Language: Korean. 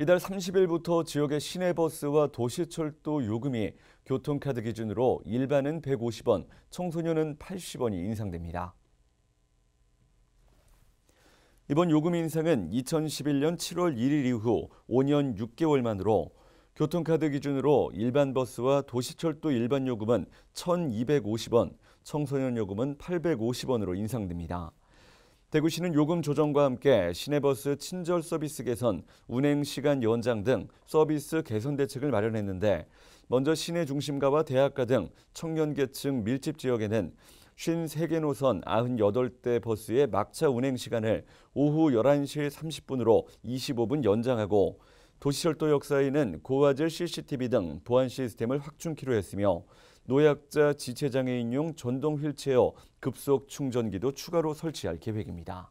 이달 30일부터 지역의 시내버스와 도시철도 요금이 교통카드 기준으로 일반은 150원, 청소년은 80원이 인상됩니다. 이번 요금 인상은 2011년 7월 1일 이후 5년 6개월 만으로 교통카드 기준으로 일반 버스와 도시철도 일반 요금은 1,250원, 청소년 요금은 850원으로 인상됩니다. 대구시는 요금 조정과 함께 시내버스 친절 서비스 개선, 운행 시간 연장 등 서비스 개선 대책을 마련했는데 먼저 시내 중심가와 대학가 등 청년 계층 밀집 지역에는 53개 노선 98대 버스의 막차 운행 시간을 오후 11시 30분으로 25분 연장하고 도시철도 역사에는 고화질 CCTV 등 보안 시스템을 확충키로 했으며 노약자 지체장애인용 전동 휠체어 급속 충전기도 추가로 설치할 계획입니다.